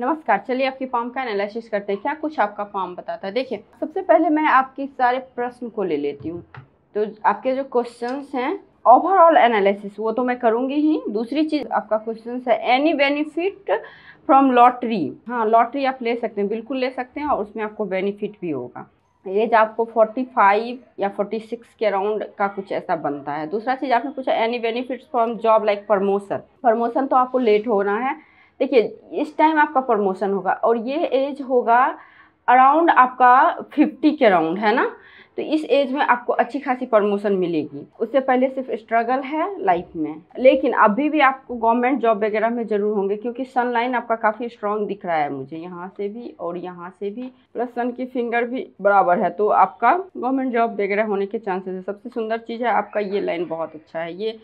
नमस्कार चलिए आपके फॉर्म का एनालिसिस करते हैं क्या कुछ आपका फॉर्म बताता है देखिए सबसे पहले मैं आपके सारे प्रश्न को ले लेती हूँ तो आपके जो क्वेश्चंस हैं ओवरऑल एनालिसिस वो तो मैं करूँगी ही दूसरी चीज़ आपका क्वेश्चन है एनी बेनिफिट फ्रॉम लॉटरी हाँ लॉटरी आप ले सकते हैं बिल्कुल ले सकते हैं और उसमें आपको बेनिफिट भी होगा एज आपको 45 या 46 के अराउंड का कुछ ऐसा बनता है दूसरा चीज़ आपने पूछा any benefits from job like promotion promotion तो आपको लेट होना है देखिए इस टाइम आपका प्रमोशन होगा और ये एज होगा अराउंड आपका फिफ्टी के अराउंड है ना तो इस एज में आपको अच्छी खासी प्रमोशन मिलेगी उससे पहले सिर्फ स्ट्रगल है लाइफ में लेकिन अभी भी आपको गवर्नमेंट जॉब वगैरह में ज़रूर होंगे क्योंकि सन लाइन आपका काफ़ी स्ट्रांग दिख रहा है मुझे यहाँ से भी और यहाँ से भी प्लस सन की फिंगर भी बराबर है तो आपका गवर्नमेंट जॉब वगैरह होने के चांसेस है सबसे सुंदर चीज़ है आपका ये लाइन बहुत अच्छा है ये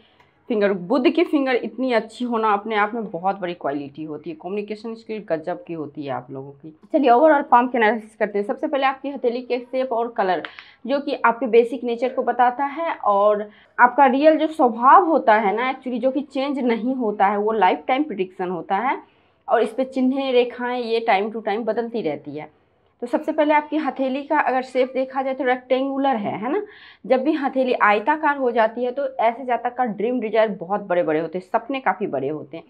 फिंगर बुद्ध की फिंगर इतनी अच्छी होना अपने आप में बहुत बड़ी क्वालिटी होती है कम्युनिकेशन स्किल गजब की होती है आप लोगों की चलिए ओवरऑल पाम के एनालिसिस करते हैं सबसे पहले आपकी हथेली के शेप और कलर जो कि आपके बेसिक नेचर को बताता है और आपका रियल जो स्वभाव होता है ना एक्चुअली जो कि चेंज नहीं होता है वो लाइफ टाइम प्रिडिक्शन होता है और इस पर चिन्ह रेखाएँ ये टाइम टू टाइम बदलती रहती है तो सबसे पहले आपकी हथेली का अगर शेप देखा जाए तो रेक्टेंगुलर है है ना जब भी हथेली आयताकार हो जाती है तो ऐसे जाता का ड्रीम डिजायर बहुत बड़े बड़े होते हैं सपने काफ़ी बड़े होते हैं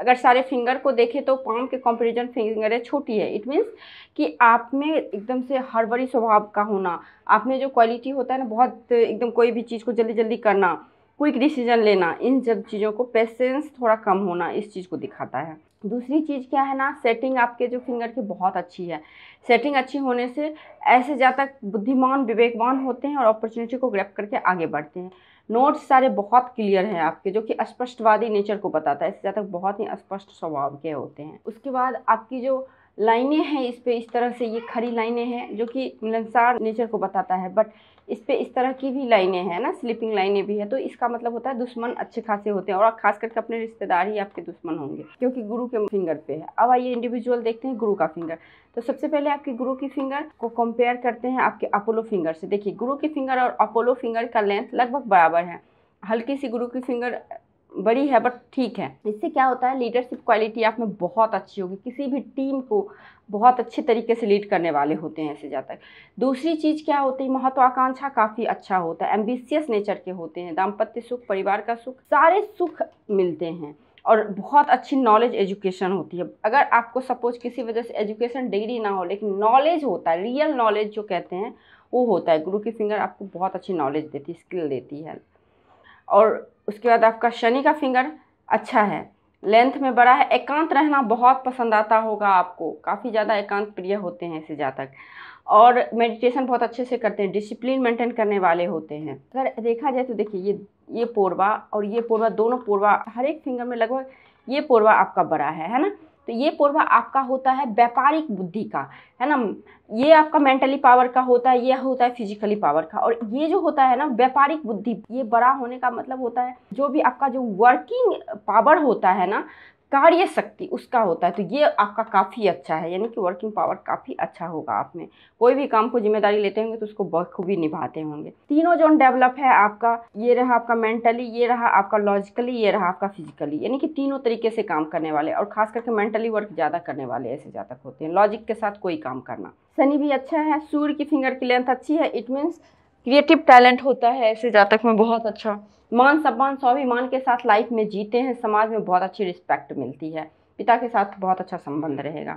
अगर सारे फिंगर को देखें तो पाम के कंपेरिजन है छोटी है इट मीन्स कि आप में एकदम से हड़बड़ी स्वभाव का होना आप में जो क्वालिटी होता है ना बहुत एकदम कोई भी चीज़ को जल्दी जल्दी करना क्विक डिसीजन लेना इन सब चीज़ों को पेशेंस थोड़ा कम होना इस चीज़ को दिखाता है दूसरी चीज़ क्या है ना सेटिंग आपके जो फिंगर की बहुत अच्छी है सेटिंग अच्छी होने से ऐसे जातक बुद्धिमान विवेकवान होते हैं और अपॉर्चुनिटी को ग्रैप करके आगे बढ़ते हैं नोट्स सारे बहुत क्लियर हैं आपके जो कि स्पष्टवादी नेचर को बताता है इससे जातक बहुत ही स्पष्ट स्वभाव के होते हैं उसके बाद आपकी जो लाइनें हैं इस पर इस तरह से ये खड़ी लाइनें हैं जो कि मिलनसार नेचर को बताता है बट इस पर इस तरह की भी लाइनें हैं ना स्लिपिंग लाइनें भी है तो इसका मतलब होता है दुश्मन अच्छे खासे होते हैं और खास करके अपने रिश्तेदार ही आपके दुश्मन होंगे क्योंकि गुरु के फिंगर पे है अब आइए इंडिविजुअल देखते हैं गुरु का फिंगर तो सबसे पहले आपके गुरु की फिंगर को कंपेयर करते हैं आपके अपोलो फिंगर से देखिए गुरु की फिंगर और अपोलो फिंगर का लेंथ लगभग बराबर है हल्की सी गुरु की फिंगर बड़ी है बट ठीक है इससे क्या होता है लीडरशिप क्वालिटी आप में बहुत अच्छी होगी किसी भी टीम को बहुत अच्छे तरीके से लीड करने वाले होते हैं ऐसे जातक दूसरी चीज़ क्या होती है महत्वाकांक्षा काफ़ी अच्छा होता है एम्बिशियस नेचर के होते हैं दाम्पत्य सुख परिवार का सुख सारे सुख मिलते हैं और बहुत अच्छी नॉलेज एजुकेशन होती है अगर आपको सपोज किसी वजह से एजुकेशन डिग्री ना हो लेकिन नॉलेज होता है रियल नॉलेज जो कहते हैं वो होता है गुरु की फिंगर आपको बहुत अच्छी नॉलेज देती है स्किल देती है और उसके बाद आपका शनि का फिंगर अच्छा है लेंथ में बड़ा है एकांत रहना बहुत पसंद आता होगा आपको काफ़ी ज़्यादा एकांत प्रिय होते हैं ऐसे जातक और मेडिटेशन बहुत अच्छे से करते हैं डिसिप्लिन मेंटेन करने वाले होते हैं अगर देखा जाए तो देखिए ये ये पोरवा और ये पोरवा दोनों पोरवा हर एक फिंगर में लगभग ये पोरवा आपका बड़ा है है ना तो ये पूर्वा आपका होता है व्यापारिक बुद्धि का है ना ये आपका मेंटली पावर का होता है ये होता है फिजिकली पावर का और ये जो होता है ना व्यापारिक बुद्धि ये बड़ा होने का मतलब होता है जो भी आपका जो वर्किंग पावर होता है ना कार्य शक्ति उसका होता है तो ये आपका काफ़ी अच्छा है यानी कि वर्किंग पावर काफ़ी अच्छा होगा आप में कोई भी काम को जिम्मेदारी लेते होंगे तो उसको बखूबी निभाते होंगे तीनों जोन डेवलप है आपका ये रहा आपका मेंटली ये रहा आपका लॉजिकली ये रहा आपका फिजिकली यानी कि तीनों तरीके से काम करने वाले और खास करके मेंटली वर्क ज़्यादा करने वाले ऐसे जातक होते हैं लॉजिक के साथ कोई काम करना शनि भी अच्छा है सूर्य की फिंगर की लेंथ अच्छी है इट मीन्स क्रिएटिव टैलेंट होता है ऐसे जातक में बहुत अच्छा मान सम्मान स्वाभिमान के साथ लाइफ में जीते हैं समाज में बहुत अच्छी रिस्पेक्ट मिलती है पिता के साथ बहुत अच्छा संबंध रहेगा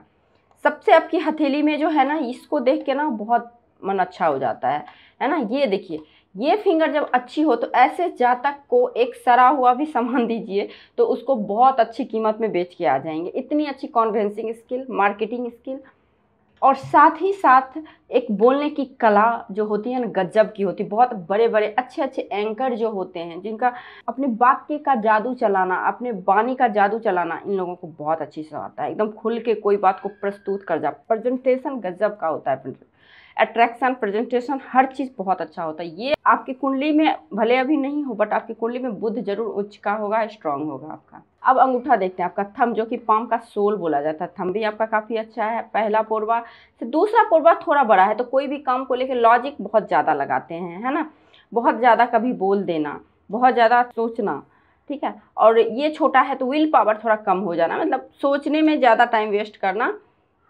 सबसे आपकी हथेली में जो है ना इसको देख के ना बहुत मन अच्छा हो जाता है है ना ये देखिए ये फिंगर जब अच्छी हो तो ऐसे जातक को एक सरा हुआ भी सामान दीजिए तो उसको बहुत अच्छी कीमत में बेच के आ जाएंगे इतनी अच्छी कॉन्वेंसिंग स्किल मार्केटिंग स्किल और साथ ही साथ एक बोलने की कला जो होती है ना गजब की होती है बहुत बड़े बड़े अच्छे अच्छे एंकर जो होते हैं जिनका अपने वाक्य का जादू चलाना अपने वाणी का जादू चलाना इन लोगों को बहुत अच्छी से आता है एकदम खुल के कोई बात को प्रस्तुत कर जा प्रेजेंटेशन गजब का होता है अट्रैक्शन प्रेजेंटेशन हर चीज़ बहुत अच्छा होता है ये आपकी कुंडली में भले अभी नहीं हो बट आपकी कुंडली में बुद्ध जरूर उच्च का होगा स्ट्रांग होगा आपका अब अंगूठा देखते हैं आपका थम जो कि पाम का सोल बोला जाता है थम भी आपका काफ़ी अच्छा है पहला पोरवा तो दूसरा पोरवा थोड़ा बड़ा है तो कोई भी काम को लेकर लॉजिक बहुत ज़्यादा लगाते हैं है ना बहुत ज़्यादा कभी बोल देना बहुत ज़्यादा सोचना ठीक है और ये छोटा है तो विल पावर थोड़ा कम हो जाना मतलब सोचने में ज़्यादा टाइम वेस्ट करना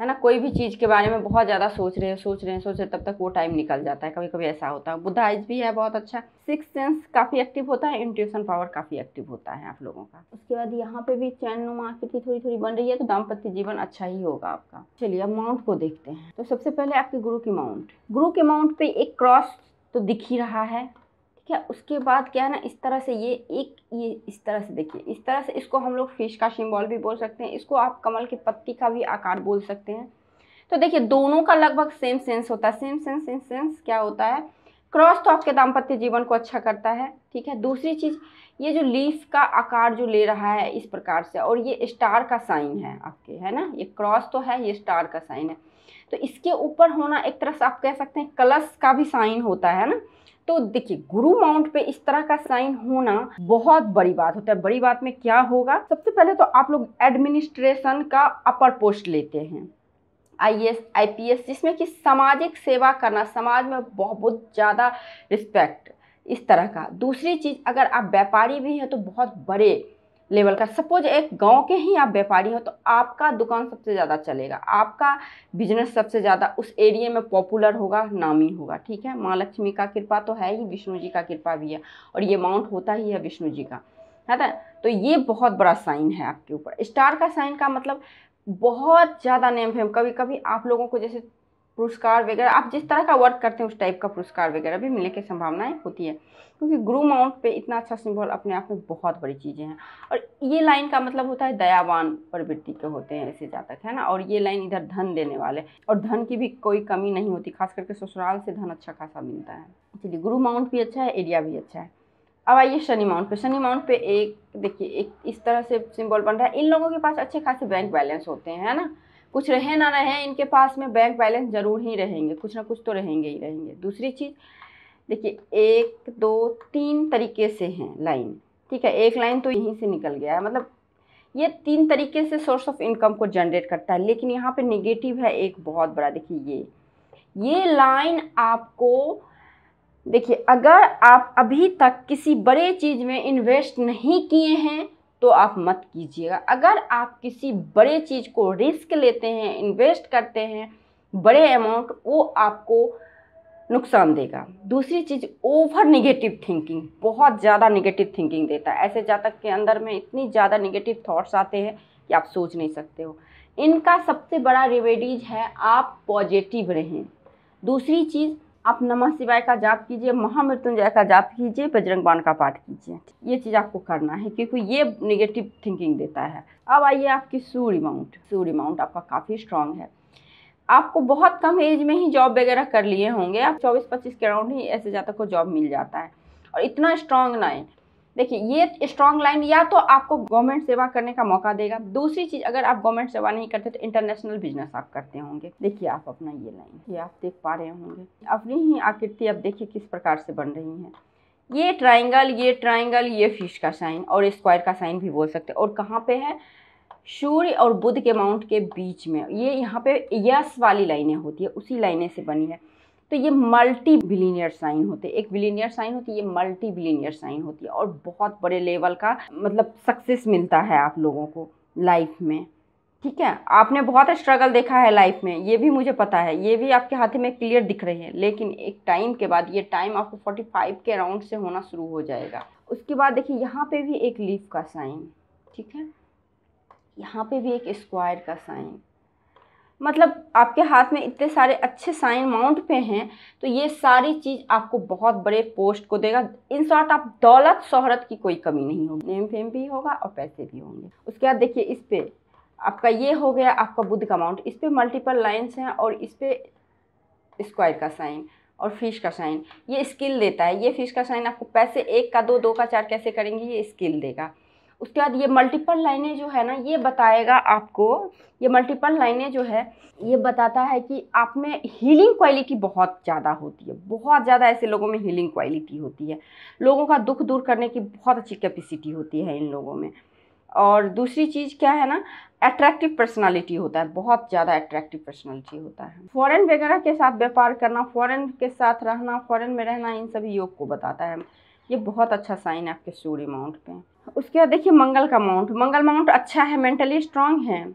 है ना कोई भी चीज़ के बारे में बहुत ज़्यादा सोच रहे हैं सोच रहे हैं सोच रहे तब तक वो टाइम निकल जाता है कभी कभी ऐसा होता है बुद्धाइज भी है बहुत अच्छा सिक्स सेंस काफ़ी एक्टिव होता है इंट्यूशन पावर काफ़ी एक्टिव होता है आप लोगों का उसके बाद यहाँ पे भी चैन नुमा आकृति थोड़ी थोड़ी बन रही है तो दाम्पत्य जीवन अच्छा ही होगा आपका चलिए अब माउंट को देखते हैं तो सबसे पहले आपके गुरु की माउंट गुरु के माउंट पे एक क्रॉस तो दिख ही रहा है क्या उसके बाद क्या है ना इस तरह से ये एक ये इस तरह से देखिए इस तरह से इसको हम लोग फिश का सिम्बॉल भी बोल सकते हैं इसको आप कमल के पत्ती का भी आकार बोल सकते हैं तो देखिए दोनों का लगभग सेम सेंस होता है सेम सेंस इन सेंस क्या होता है क्रॉस तो आपके दाम्पत्य जीवन को अच्छा करता है ठीक है दूसरी चीज़ ये जो लीफ का आकार जो ले रहा है इस प्रकार से और ये स्टार का साइन है आपके है ना ये क्रॉस तो है ये स्टार का साइन है तो इसके ऊपर होना एक तरह से आप कह सकते हैं कलश का भी साइन होता है ना तो देखिए गुरु माउंट पे इस तरह का साइन होना बहुत बड़ी बात होता है बड़ी बात में क्या होगा सबसे पहले तो आप लोग एडमिनिस्ट्रेशन का अपर पोस्ट लेते हैं I S I P S जिसमें कि सामाजिक सेवा करना समाज में बहुत ज़्यादा रिस्पेक्ट इस तरह का दूसरी चीज़ अगर आप व्यापारी भी हैं तो बहुत बड़े लेवल का सपोज एक गांव के ही आप व्यापारी हो तो आपका दुकान सबसे ज़्यादा चलेगा आपका बिजनेस सबसे ज़्यादा उस एरिया में पॉपुलर होगा नामी होगा ठीक है माँ लक्ष्मी का कृपा तो है ही विष्णु जी का कृपा भी है और ये माउंट होता ही है विष्णु जी का है ना तो ये बहुत बड़ा साइन है आपके ऊपर स्टार का साइन का मतलब बहुत ज़्यादा नेम फेम कभी कभी आप लोगों को जैसे पुरस्कार वगैरह आप जिस तरह का वर्क करते हैं उस टाइप का पुरस्कार वगैरह भी मिलने की संभावनाएं होती है क्योंकि गुरु माउंट पे इतना अच्छा सिंबल अपने आप में बहुत बड़ी चीज़ें हैं और ये लाइन का मतलब होता है दयावान प्रवृत्ति के होते हैं ऐसे जातक है ना और ये लाइन इधर धन देने वाले और धन की भी कोई कमी नहीं होती खास करके ससुराल से धन अच्छा खासा मिलता है चलिए गुरु माउंट भी अच्छा है एरिया भी अच्छा है अब आइए शनि माउंट पे शनि माउंट पे एक देखिए एक इस तरह से सिंबल बन रहा है इन लोगों के पास अच्छे खासे बैंक बैलेंस होते हैं है ना कुछ रहे ना रहे इनके पास में बैंक बैलेंस ज़रूर ही रहेंगे कुछ ना कुछ तो रहेंगे ही रहेंगे दूसरी चीज़ देखिए एक दो तीन तरीके से हैं लाइन ठीक है एक लाइन तो यहीं से निकल गया है मतलब ये तीन तरीके से सोर्स ऑफ इनकम को जनरेट करता है लेकिन यहाँ पे निगेटिव है एक बहुत बड़ा देखिए ये ये लाइन आपको देखिए अगर आप अभी तक किसी बड़े चीज़ में इन्वेस्ट नहीं किए हैं तो आप मत कीजिएगा अगर आप किसी बड़े चीज़ को रिस्क लेते हैं इन्वेस्ट करते हैं बड़े अमाउंट वो आपको नुकसान देगा दूसरी चीज़ ओवर निगेटिव थिंकिंग बहुत ज़्यादा निगेटिव थिंकिंग देता है ऐसे जातक के अंदर में इतनी ज़्यादा निगेटिव थाट्स आते हैं कि आप सोच नहीं सकते हो इनका सबसे बड़ा रिवेडीज है आप पॉजिटिव रहें दूसरी चीज़ आप नमः शिवाय का जाप कीजिए महामृत्युंजय का जाप कीजिए बजरंग बाण का पाठ कीजिए ये चीज़ आपको करना है क्योंकि ये निगेटिव थिंकिंग देता है अब आइए आपकी सूर्य माउंट सूर्य माउंट आपका काफ़ी स्ट्रांग है आपको बहुत कम एज में ही जॉब वगैरह कर लिए होंगे आप 24-25 के अराउंड ही ऐसे जातक को जॉब मिल जाता है और इतना स्ट्रांग नाइन देखिए ये स्ट्रॉन्ग लाइन या तो आपको गवर्नमेंट सेवा करने का मौका देगा दूसरी चीज़ अगर आप गवर्नमेंट सेवा नहीं करते तो इंटरनेशनल बिजनेस आप करते होंगे देखिए आप अपना ये लाइन ये आप देख पा रहे होंगे अपनी ही आकृति आप देखिए किस प्रकार से बन रही है ये ट्राइंगल ये ट्राइंगल ये फिश का साइन और स्क्वायर का साइन भी बोल सकते हैं और कहाँ पे है सूर्य और बुध के माउंट के बीच में ये यहाँ पे यस वाली लाइनें होती है उसी लाइने से बनी है तो ये मल्टी बिलीनियर साइन होते एक बिलीनियर साइन होती है ये मल्टी बिलीनियर साइन होती है और बहुत बड़े लेवल का मतलब सक्सेस मिलता है आप लोगों को लाइफ में ठीक है आपने बहुत स्ट्रगल देखा है लाइफ में ये भी मुझे पता है ये भी आपके हाथ में क्लियर दिख रहे हैं लेकिन एक टाइम के बाद ये टाइम आपको 45 के अराउंड से होना शुरू हो जाएगा उसके बाद देखिए यहाँ पे भी एक लीफ का साइन ठीक है यहाँ पे भी एक स्क्वायर का साइन मतलब आपके हाथ में इतने सारे अच्छे साइन माउंट पे हैं तो ये सारी चीज़ आपको बहुत बड़े पोस्ट को देगा इन शॉर्ट आप दौलत शोहरत की कोई कमी नहीं होगी नेम फेम भी होगा और पैसे भी होंगे उसके बाद देखिए इस पर आपका ये हो गया आपका बुद्ध का माउंट इस पर मल्टीपल लाइन्स हैं और इस पर स्क्वायर का साइन और फिश का साइन ये स्किल देता है ये फिश का साइन आपको पैसे एक का दो दो का चार कैसे करेंगे ये स्किल देगा उसके बाद ये मल्टीपल लाइनें जो है ना ये बताएगा आपको ये मल्टीपल लाइनें जो है ये बताता है कि आप में हीलिंग क्वालिटी बहुत ज़्यादा होती है बहुत ज़्यादा ऐसे लोगों में हीलिंग क्वालिटी होती है लोगों का दुख दूर करने की बहुत अच्छी कैपेसिटी होती है इन लोगों में और दूसरी चीज़ क्या है ना अट्रैक्टिव पर्सनालिटी होता है बहुत ज़्यादा अट्रैक्टिव पर्सनालिटी होता है फॉरेन वगैरह के साथ व्यापार करना फॉरेन के साथ रहना फॉरेन में रहना इन सभी योग को बताता है ये बहुत अच्छा साइन है आपके सूर्य अमाउंट पे उसके बाद देखिए मंगल का माउंट मंगल माउंट अच्छा है मेंटली स्ट्रांग है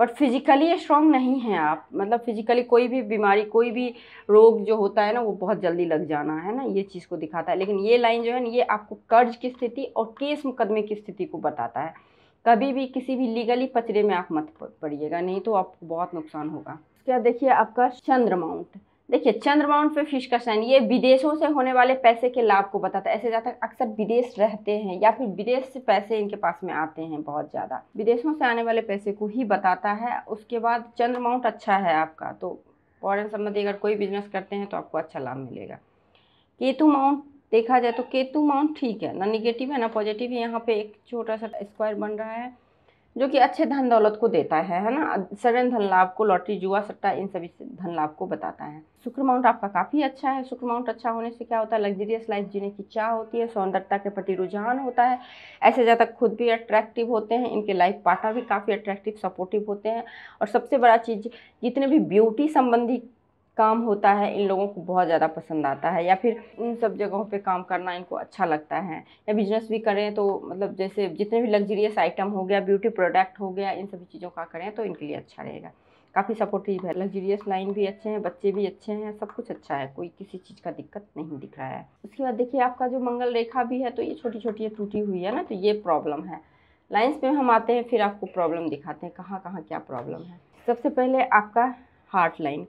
बट फिजिकली स्ट्रांग नहीं है आप मतलब फिजिकली कोई भी बीमारी कोई भी रोग जो होता है ना वो बहुत जल्दी लग जाना है ना ये चीज़ को दिखाता है लेकिन ये लाइन जो है ना ये आपको कर्ज की स्थिति और केस मुकदमे की स्थिति को बताता है कभी भी किसी भी लीगली पचरे में आप मत पड़िएगा नहीं तो आपको बहुत नुकसान होगा क्या देखिए आपका चंद्र माउंट देखिए चंद्रबाउंड पे फिश का साइन ये विदेशों से होने वाले पैसे के लाभ को बताता है ऐसे है अक्सर विदेश रहते हैं या फिर विदेश से पैसे इनके पास में आते हैं बहुत ज़्यादा विदेशों से आने वाले पैसे को ही बताता है उसके बाद चंद्रमाउंट अच्छा है आपका तो फॉरन संबंधी अगर कोई बिजनेस करते हैं तो आपको अच्छा लाभ मिलेगा केतु माउंट देखा जाए तो केतु माउंट ठीक है ना निगेटिव है ना पॉजिटिव है यहाँ पे एक छोटा सा स्क्वायर बन रहा है जो कि अच्छे धन दौलत को देता है है ना सडन धन लाभ को लॉटरी जुआ सट्टा इन सभी धन लाभ को बताता है शुक्र माउंट आपका काफ़ी अच्छा है शुक्र माउंट अच्छा होने से क्या होता है लग्जरियस लाइफ जीने की चाह होती है सौंदर्यता के प्रति रुझान होता है ऐसे ज़्यादा खुद भी अट्रैक्टिव होते हैं इनके लाइफ पार्टनर भी काफ़ी अट्रैक्टिव सपोर्टिव होते हैं और सबसे बड़ा चीज़ जितने भी ब्यूटी संबंधी काम होता है इन लोगों को बहुत ज़्यादा पसंद आता है या फिर इन सब जगहों पे काम करना इनको अच्छा लगता है या बिजनेस भी करें तो मतलब जैसे जितने भी लग्जरियस आइटम हो गया ब्यूटी प्रोडक्ट हो गया इन सभी चीज़ों का करें तो इनके लिए अच्छा रहेगा काफ़ी सपोर्टिव है लग्जरियस लाइन भी अच्छे हैं बच्चे भी अच्छे हैं सब कुछ अच्छा है कोई किसी चीज़ का दिक्कत नहीं दिख रहा है उसके बाद देखिए आपका जो मंगल रेखा भी है तो ये छोटी छोटी टूटी हुई है ना तो ये प्रॉब्लम है लाइन्स पे हम आते हैं फिर आपको प्रॉब्लम दिखाते हैं कहाँ कहाँ क्या प्रॉब्लम है सबसे पहले आपका हार्ट लाइन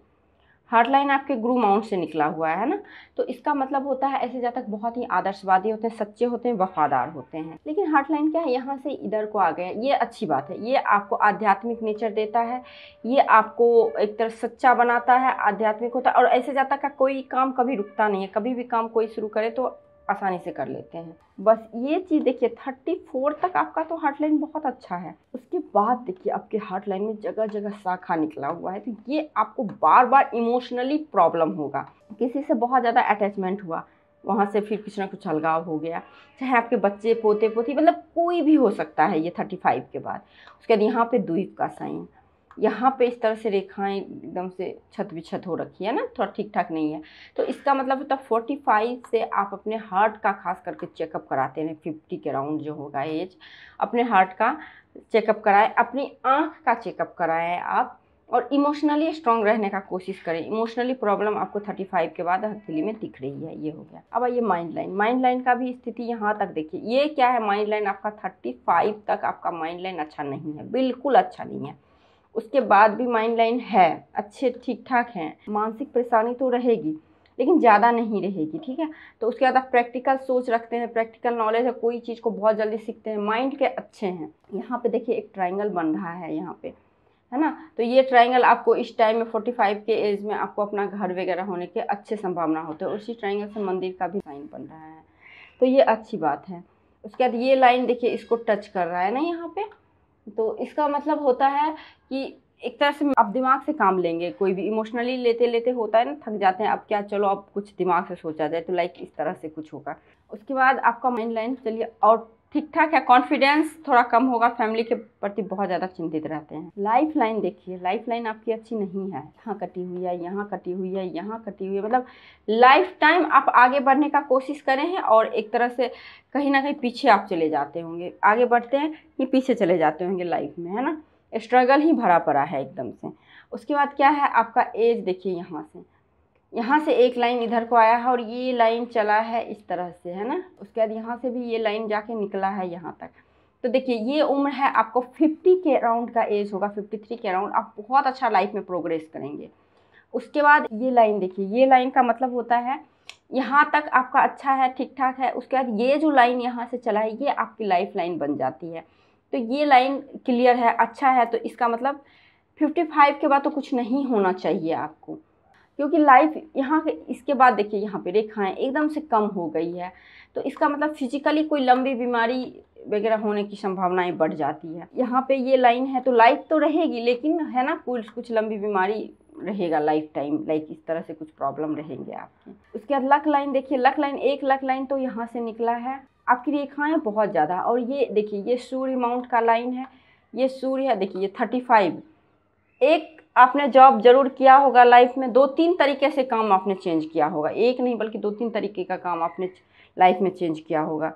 हर लाइन आपके ग्रू माउंट से निकला हुआ है ना तो इसका मतलब होता है ऐसे जातक बहुत ही आदर्शवादी होते हैं सच्चे होते हैं वफादार होते हैं लेकिन हार्ट लाइन क्या है यहाँ से इधर को आ गए ये अच्छी बात है ये आपको आध्यात्मिक नेचर देता है ये आपको एक तरह सच्चा बनाता है आध्यात्मिक होता है और ऐसे जातक का कोई काम कभी रुकता नहीं है कभी भी काम कोई शुरू करे तो आसानी से कर लेते हैं बस ये चीज़ देखिए थर्टी फोर तक आपका तो हार्ट लाइन बहुत अच्छा है उसके बाद देखिए आपके हार्ट लाइन में जगह जगह शाखा निकला हुआ है तो ये आपको बार बार इमोशनली प्रॉब्लम होगा किसी से बहुत ज़्यादा अटैचमेंट हुआ वहाँ से फिर कुछ ना कुछ अलगाव हो गया चाहे आपके बच्चे पोते पोती मतलब कोई भी हो सकता है ये थर्टी फाइव के बाद उसके बाद यहाँ पे द्वीप का साइन यहाँ पे इस तरह से रेखाएं एकदम से छत विछत हो रखी है ना थोड़ा ठीक ठाक नहीं है तो इसका मतलब होता है फोर्टी फाइव से आप अपने हार्ट का खास करके चेकअप कराते हैं फिफ्टी के राउंड जो होगा एज अपने हार्ट का चेकअप कराएं अपनी आँख का चेकअप कराएं आप और इमोशनली स्ट्रांग रहने का कोशिश करें इमोशनली प्रॉब्लम आपको 35 के बाद हथेली में दिख रही है ये हो गया अब आइए माइंड लाइन माइंड लाइन का भी स्थिति यहाँ तक देखिए ये क्या है माइंड लाइन आपका 35 तक आपका माइंड लाइन अच्छा नहीं है बिल्कुल अच्छा नहीं है उसके बाद भी माइंड लाइन है अच्छे ठीक ठाक हैं मानसिक परेशानी तो रहेगी लेकिन ज़्यादा नहीं रहेगी ठीक है तो उसके बाद आप प्रैक्टिकल सोच रखते हैं प्रैक्टिकल नॉलेज है कोई चीज़ को बहुत जल्दी सीखते हैं माइंड के अच्छे हैं यहाँ पे देखिए एक ट्रायंगल बन रहा है यहाँ पे है ना तो ये ट्रायंगल आपको इस टाइम में 45 के एज में आपको अपना घर वगैरह होने के अच्छे संभावना होते हैं उसी ट्राइंगल से मंदिर का भी साइन बन रहा है तो ये अच्छी बात है उसके बाद ये लाइन देखिए इसको टच कर रहा है ना यहाँ पर तो इसका मतलब होता है कि एक तरह से आप दिमाग से काम लेंगे कोई भी इमोशनली लेते लेते होता है ना थक जाते हैं अब क्या चलो अब कुछ दिमाग से सोचा जाए तो लाइक इस तरह से कुछ होगा उसके बाद आपका माइंड लाइन चलिए और ठीक ठाक है कॉन्फिडेंस थोड़ा कम होगा फैमिली के प्रति बहुत ज़्यादा चिंतित रहते हैं लाइफ लाइन देखिए लाइफ लाइन आपकी अच्छी नहीं है यहाँ कटी हुई है यहाँ कटी हुई है यहाँ कटी हुई है मतलब लाइफ टाइम आप आगे बढ़ने का कोशिश करें हैं और एक तरह से कहीं ना कहीं पीछे आप चले जाते होंगे आगे बढ़ते हैं कि पीछे चले जाते होंगे लाइफ में है ना स्ट्रगल ही भरा पड़ा है एकदम से उसके बाद क्या है आपका एज देखिए यहाँ से यहाँ से एक लाइन इधर को आया है और ये लाइन चला है इस तरह से है ना उसके बाद यहाँ से भी ये लाइन जाके निकला है यहाँ तक तो देखिए ये उम्र है आपको 50 के अराउंड का एज होगा 53 के अराउंड आप बहुत अच्छा लाइफ में प्रोग्रेस करेंगे उसके बाद ये लाइन देखिए ये लाइन का मतलब होता है यहाँ तक आपका अच्छा है ठीक ठाक है उसके बाद ये जो लाइन यहाँ से चला है ये आपकी लाइफ लाइन बन जाती है तो ये लाइन क्लियर है अच्छा है तो इसका मतलब 55 के बाद तो कुछ नहीं होना चाहिए आपको क्योंकि लाइफ यहाँ इसके बाद देखिए यहाँ पे रेखाएं एकदम से कम हो गई है तो इसका मतलब फिजिकली कोई लंबी बीमारी वगैरह होने की संभावनाएं बढ़ जाती है यहाँ पे ये लाइन है तो लाइफ तो रहेगी लेकिन है ना कुछ कुछ लंबी बीमारी रहेगा लाइफ टाइम लाइक इस तरह से कुछ प्रॉब्लम रहेंगे आपके उसके बाद लक लाइन देखिए लक लाइन एक लक लाइन तो यहाँ से निकला है आपकी रेखाएँ बहुत ज़्यादा और ये देखिए ये सूर्य माउंट का लाइन है ये सूर्य है देखिए ये थर्टी फाइव एक आपने जॉब जरूर किया होगा लाइफ में दो तीन तरीके से काम आपने चेंज किया होगा एक नहीं बल्कि दो तीन तरीके का काम आपने लाइफ में चेंज किया होगा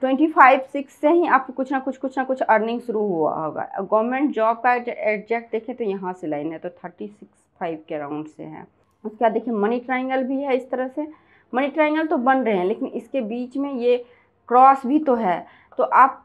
ट्वेंटी फाइव सिक्स से ही आपको कुछ ना कुछ कुछ ना कुछ अर्निंग शुरू हुआ होगा गवर्नमेंट जॉब का एग्जैक्ट देखें तो यहाँ से लाइन है तो थर्टी सिक्स फाइव के अराउंड से है उसके बाद देखिए मनी ट्राइंगल भी है इस तरह से मनी ट्राइंगल तो बन रहे हैं लेकिन इसके बीच में ये क्रॉस भी तो है तो आप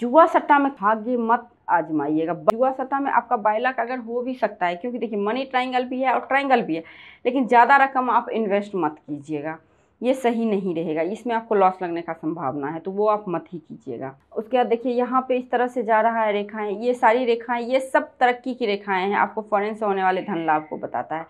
जुआ सट्टा में भाग्य मत आजमाइएगा युवा सतह में आपका बायलाक अगर हो भी सकता है क्योंकि देखिए मनी ट्राइंगल भी है और ट्राइंगल भी है लेकिन ज़्यादा रकम आप इन्वेस्ट मत कीजिएगा ये सही नहीं रहेगा इसमें आपको लॉस लगने का संभावना है तो वो आप मत ही कीजिएगा उसके बाद देखिए यहाँ पे इस तरह से जा रहा है रेखाएं ये सारी रेखाएं ये सब तरक्की की रेखाएं हैं आपको फॉरेन से होने वाले धन लाभ को बताता है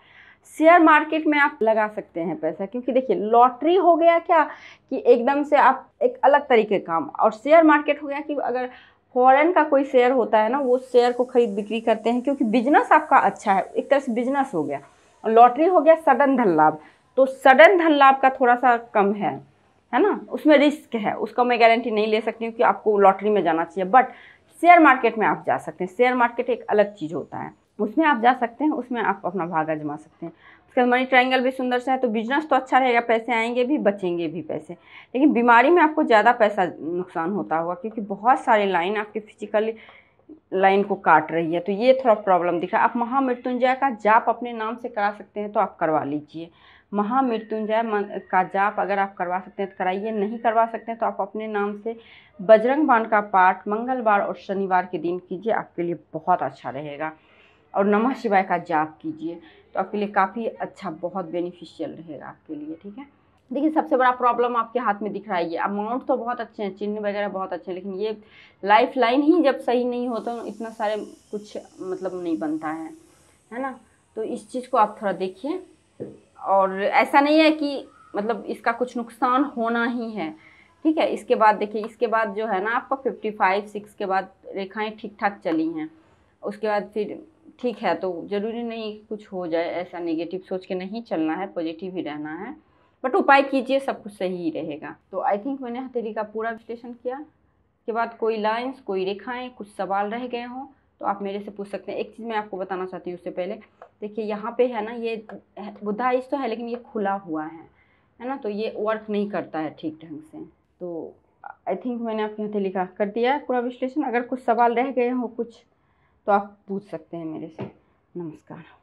शेयर मार्केट में आप लगा सकते हैं पैसा क्योंकि देखिए लॉटरी हो गया क्या कि एकदम से आप एक अलग तरीके काम और शेयर मार्केट हो गया कि अगर फॉरेन का कोई शेयर होता है ना वो शेयर को खरीद बिक्री करते हैं क्योंकि बिजनेस आपका अच्छा है एक तरह से बिजनेस हो गया और लॉटरी हो गया सडन धन लाभ तो सडन धन लाभ का थोड़ा सा कम है है ना उसमें रिस्क है उसका मैं गारंटी नहीं ले सकती हूँ कि आपको लॉटरी में जाना चाहिए बट शेयर मार्केट में आप जा सकते हैं शेयर मार्केट एक अलग चीज़ होता है उसमें आप जा सकते हैं उसमें आप अपना भागा जमा सकते हैं बाद मनी ट्राइंगल भी सुंदर सा है तो बिजनेस तो अच्छा रहेगा पैसे आएंगे भी बचेंगे भी पैसे लेकिन बीमारी में आपको ज़्यादा पैसा नुकसान होता होगा क्योंकि बहुत सारी लाइन आपकी फिजिकली लाइन को काट रही है तो ये थोड़ा प्रॉब्लम दिख रहा है आप महामृत्युंजय का जाप अपने नाम से करा सकते हैं तो आप करवा लीजिए महामृत्युंजय का जाप अगर आप करवा सकते हैं तो कराइए नहीं करवा सकते हैं तो आप अपने नाम से बजरंग बाण का पाठ मंगलवार और शनिवार के दिन कीजिए आपके लिए बहुत अच्छा रहेगा और नमः शिवाय का जाप कीजिए तो आपके लिए काफ़ी अच्छा बहुत बेनिफिशियल रहेगा आपके लिए ठीक है देखिए सबसे बड़ा प्रॉब्लम आपके हाथ में दिख रहा है ये अमाउंट तो बहुत अच्छे हैं चिन्ह वगैरह बहुत अच्छे हैं लेकिन ये लाइफ लाइन ही जब सही नहीं होता इतना सारे कुछ मतलब नहीं बनता है है ना तो इस चीज़ को आप थोड़ा देखिए और ऐसा नहीं है कि मतलब इसका कुछ नुकसान होना ही है ठीक है इसके बाद देखिए इसके बाद जो है ना आपका फिफ्टी फाइव सिक्स के बाद रेखाएँ ठीक ठाक चली हैं उसके बाद फिर ठीक है तो ज़रूरी नहीं कुछ हो जाए ऐसा नेगेटिव सोच के नहीं चलना है पॉजिटिव ही रहना है बट उपाय कीजिए सब कुछ सही ही रहेगा तो आई थिंक मैंने हथेली का पूरा विश्लेषण किया के बाद कोई लाइंस कोई रेखाएं कुछ सवाल रह गए हों तो आप मेरे से पूछ सकते हैं एक चीज़ मैं आपको बताना चाहती हूँ उससे पहले देखिए यहाँ पे है ना ये बुधाइश तो है लेकिन ये खुला हुआ है है ना तो ये वर्क नहीं करता है ठीक ढंग से तो आई थिंक मैंने आपके हथेली का कर दिया है पूरा विश्लेषण अगर कुछ सवाल रह गए हों कुछ तो आप पूछ सकते हैं मेरे से नमस्कार